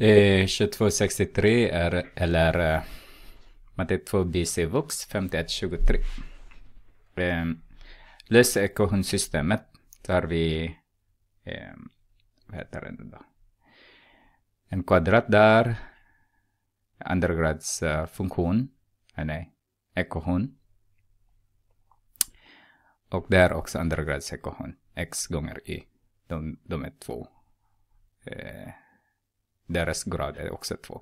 2263 eh, är, eller eh, matte 2 BC Vux 5123. Eh, lös ekvationssystemet. tar vi, eh, vad heter det då? En kvadrat där. Undergradsfunktion. Eh, nej, ekvation. Och där också undergradsekvation. X gånger Y. De, de är två. Eh, deras grad är också två.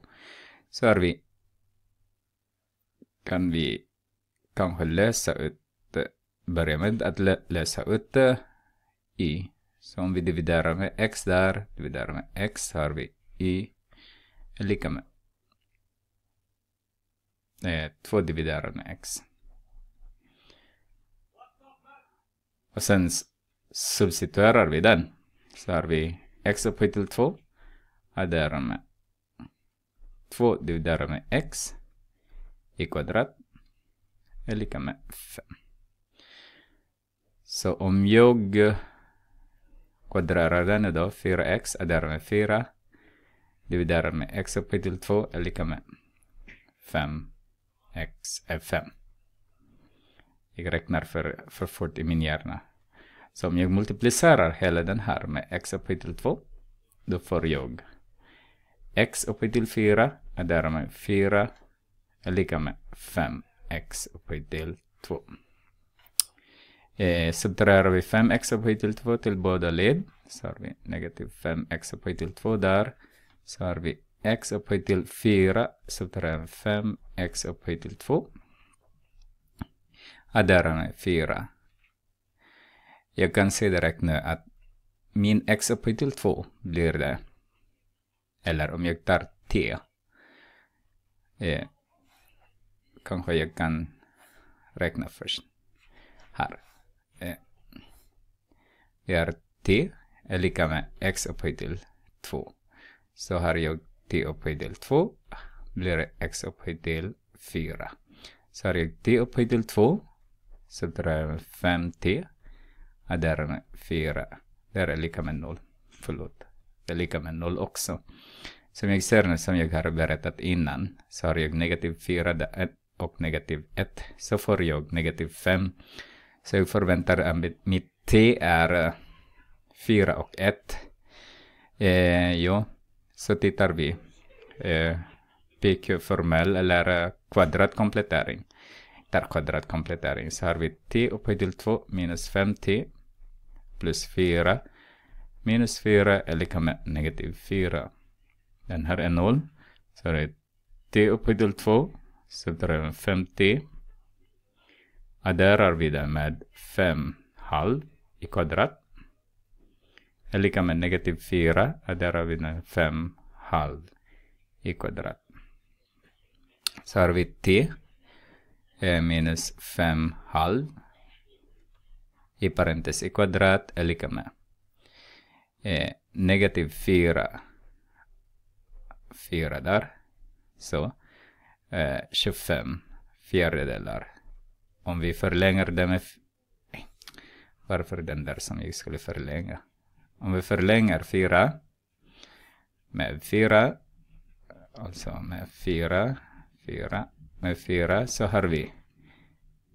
Så är vi, kan vi kanske lösa ut, börja med att lösa ut eh, i. Så om vi dividerar med x där, dividerar med x har vi i är lika med eh, dividerat med x. Och sen substituerar vi den. Så har vi x upphöjt till 2 adderar med 2 dividerar med x i kvadrat är lika med 5. Så om jag kvadrerar den då, 4x adderar med 4 dividerar med x upphöjt till 2 är lika med 5x är 5. Jag räknar för, för fort i min hjärna. Så om jag multiplicerar hela den här med x upphöjt till 2 då får jag x upphöjt till 4 är därmed 4 är lika med 5x upphöjt till 2. Eh, subtraherar vi 5x upphöjt till 2 till båda led så har vi negativ 5x upphöjt till 2 där. Så har vi x upphöjt till 4 subtraherar 5x upphöjt till 2. Är därmed 4. Jag kan se direkt nu att min x upphöjt till 2 blir det eller om jag tar te. Eh, kanske jag kan räkna först. Här. Eh, jag har t är lika med x upphöjt till 2. Så har jag t upphöjt till 2 blir det x upphöjt till 4. Så har jag t upphöjt till 2 så drar jag 5t. och där är 4. Det är lika med 0. Förlåt. Det är lika med noll också. Som jag ser nu, som jag har berättat innan, så har jag negativ 4 och negativ 1, så får jag negativ 5. Så jag förväntar att mitt t är 4 eh, och 1. Eh, ja, så tittar vi. Eh, PQ-formell eller eh, kvadratkomplettering. Där kvadratkomplettering så har vi t upphöjt till 2 minus 5t plus 4 Minus 4 är lika med negativ 4. Den här är 0. Så det är t upphöjt till 2. Så det är 5t. Adderar vi det med 5 halv i kvadrat. Är lika med negativ 4. Adderar vi det med 5 halv i kvadrat. Så har vi t är minus 5 halv i parentes i kvadrat är lika med eh, negativ 4, 4 där. Så eh, 25 fjärdedelar. Om vi förlänger det med... Varför den där som jag skulle förlänga? Om vi förlänger 4 med 4, alltså med 4, 4, med 4 så har vi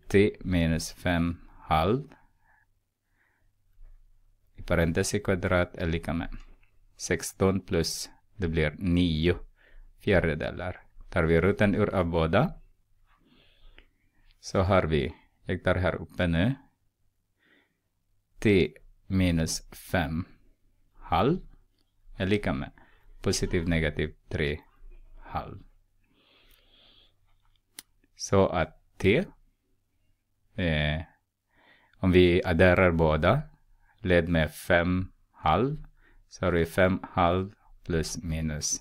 10 minus 5 halv parentes i kvadrat är lika med 16 plus, det blir 9 fjärdedelar. Tar vi ruten ur av båda så har vi, jag tar här uppe nu, t minus 5 halv är lika med positiv negativ 3 halv. Så att t, eh, om vi adderar båda led med fem halv. Så har vi fem halv plus minus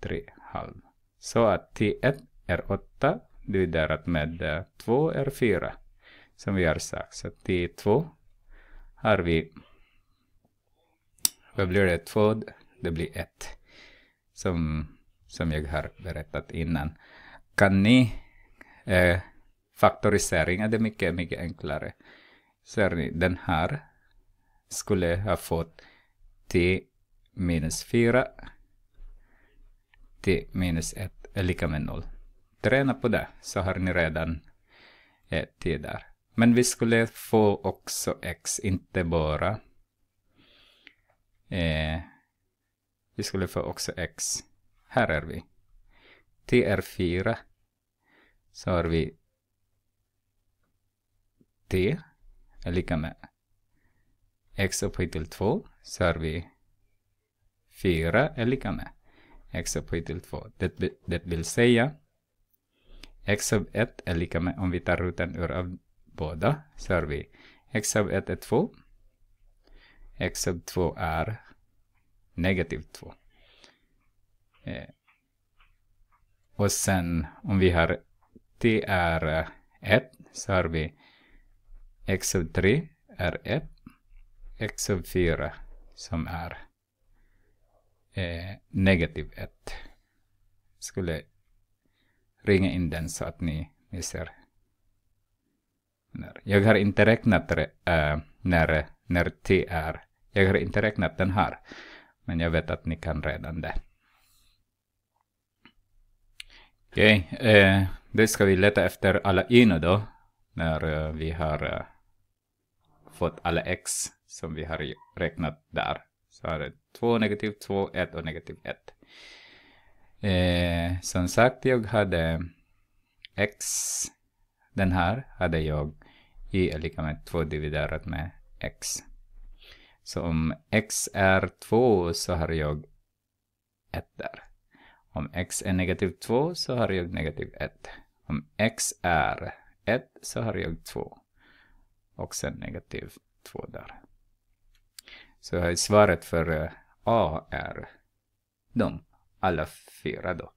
tre halv. Så att T1 är 8 dividerat med 2 eh, är 4. Som vi har sagt. Så T2 har vi. Vad blir det? 2? Det blir 1. Som, som jag har berättat innan. Kan ni eh, faktorisering är det mycket, mycket enklare. Ser ni den här? skulle ha fått t minus 4. t minus 1 är lika med 0. Träna på det så har ni redan t där. Men vi skulle få också x, inte bara. Eh, vi skulle få också x. Här är vi. t är 4. Så har vi t är lika med x upphöjt till 2 så har vi 4 är lika med x upphöjt till 2. Det, det vill säga x sub 1 är lika med, om vi tar rutan ur av båda, så har vi x sub 1 är 2. x sub 2 är negativ 2. Eh. Och sen om vi har t är 1 så har vi x sub 3 är 1 x sub 4 som är eh, negativ 1. Jag Skulle ringa in den så att ni, ni ser. Jag har inte räknat äh, när, när t är. Jag har inte räknat den här. Men jag vet att ni kan redan det. Okej, okay, eh, det ska vi leta efter alla ino då. När eh, vi har eh, fått alla x som vi har räknat där. Så är det 2, negativ 2, 1 och negativ 1. Eh, som sagt, jag hade x, den här hade jag y är lika med 2 dividerat med x. Så om x är 2 så har jag 1 där. Om x är negativ 2 så har jag negativ 1. Om x är 1 så har jag 2 och sen negativ 2 där. Så svaret för eh, A är de, alla fyra då.